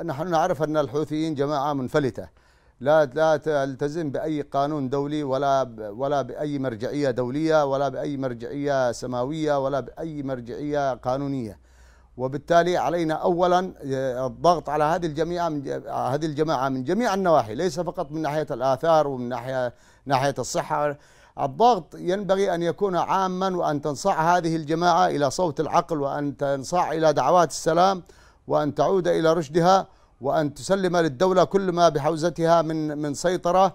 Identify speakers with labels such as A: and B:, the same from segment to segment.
A: نحن نعرف أن الحوثيين جماعة منفلتة لا لا تلتزم بأي قانون دولي ولا ولا بأي مرجعية دولية ولا بأي مرجعية سماوية ولا بأي مرجعية قانونية وبالتالي علينا أولا آه، الضغط على هذه الجميع هذه الجماعة من جميع النواحي ليس فقط من ناحية الآثار ومن ناحية ناحية الصحة الضغط ينبغي أن يكون عاما وأن تنصاع هذه الجماعة إلى صوت العقل وأن تنصاع إلى دعوات السلام وأن تعود إلى رشدها وأن تسلم للدولة كل ما بحوزتها من من سيطرة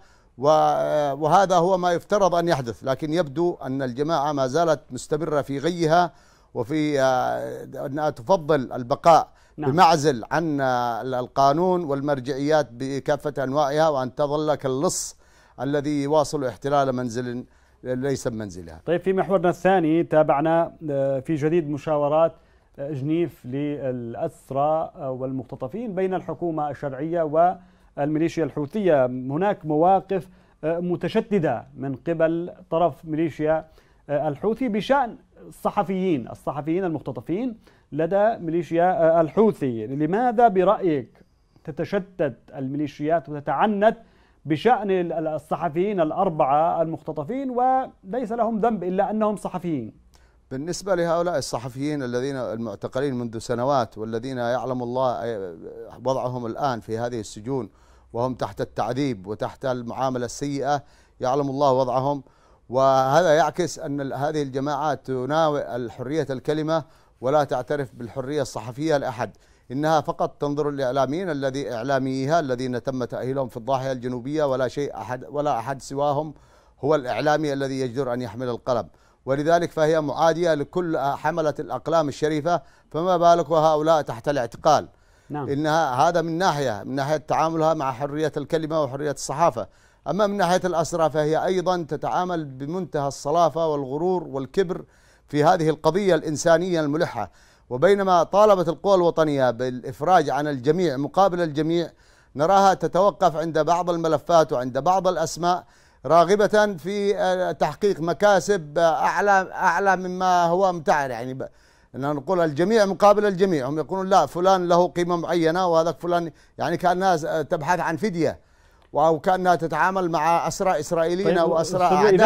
A: وهذا هو ما يفترض أن يحدث لكن يبدو أن الجماعة ما زالت مستمرة في غيها وفي آه، أنها تفضل البقاء نعم. بمعزل عن آه، القانون والمرجعيات بكافة أنواعها وأن تظل كاللص الذي يواصل احتلال منزل ليس منزلها
B: طيب في محورنا الثاني تابعنا آه، في جديد مشاورات جنيف للأسرى والمختطفين بين الحكومة الشرعية والميليشيا الحوثية هناك مواقف متشددة من قبل طرف ميليشيا الحوثي بشأن الصحفيين الصحفيين المختطفين لدى ميليشيا الحوثي لماذا برأيك تتشتت الميليشيات وتتعنت بشأن الصحفيين الأربعة المختطفين وليس لهم ذنب إلا أنهم صحفيين بالنسبة
A: لهؤلاء الصحفيين الذين المعتقلين منذ سنوات والذين يعلم الله وضعهم الآن في هذه السجون وهم تحت التعذيب وتحت المعاملة السيئة يعلم الله وضعهم وهذا يعكس أن هذه الجماعات تناوئ الحرية الكلمة ولا تعترف بالحرية الصحفية لأحد إنها فقط تنظر للإعلاميين الذي إعلاميها الذين تم تأهيلهم في الضاحية الجنوبية ولا شيء أحد ولا أحد سواهم هو الإعلامي الذي يجدر أن يحمل القلم ولذلك فهي معادية لكل حملة الأقلام الشريفة فما بالك وهؤلاء تحت الاعتقال نعم. إنها هذا من ناحية من ناحية تعاملها مع حرية الكلمة وحرية الصحافة أما من ناحية الأسرة فهي أيضا تتعامل بمنتهى الصلافة والغرور والكبر في هذه القضية الإنسانية الملحة وبينما طالبت القوى الوطنية بالإفراج عن الجميع مقابل الجميع نراها تتوقف عند بعض الملفات وعند بعض الأسماء راغبة في آه، تحقيق مكاسب آه، أعلى أعلى مما هو متعر يعني نقول الجميع مقابل الجميع هم يقولون لا فلان له قيمة معينة وهذاك فلان يعني كأنها آه، تبحث عن فدية أو كأنها تتعامل مع أسرى إسرائيليين طيب أو أسرى أعداء